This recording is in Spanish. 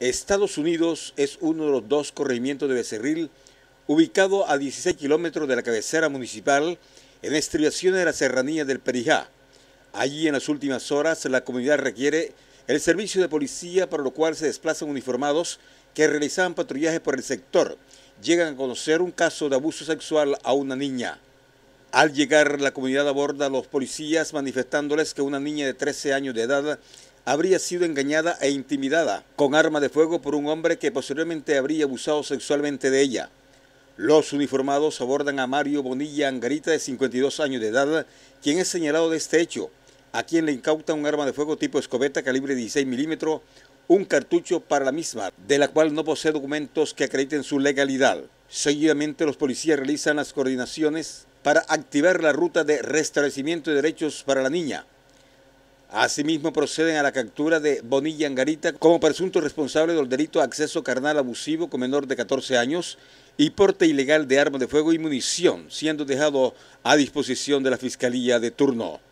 Estados Unidos es uno de los dos corregimientos de Becerril, ubicado a 16 kilómetros de la cabecera municipal, en estribaciones de la serranía del Perijá. Allí en las últimas horas la comunidad requiere el servicio de policía, para lo cual se desplazan uniformados que realizaban patrullaje por el sector. Llegan a conocer un caso de abuso sexual a una niña. Al llegar, la comunidad aborda a los policías manifestándoles que una niña de 13 años de edad habría sido engañada e intimidada con arma de fuego por un hombre que posteriormente habría abusado sexualmente de ella. Los uniformados abordan a Mario Bonilla Angarita de 52 años de edad, quien es señalado de este hecho, a quien le incauta un arma de fuego tipo escobeta calibre 16 milímetros, un cartucho para la misma, de la cual no posee documentos que acrediten su legalidad. Seguidamente los policías realizan las coordinaciones para activar la ruta de restablecimiento de derechos para la niña, Asimismo, proceden a la captura de Bonilla Angarita como presunto responsable del delito de acceso carnal abusivo con menor de 14 años y porte ilegal de armas de fuego y munición, siendo dejado a disposición de la Fiscalía de turno.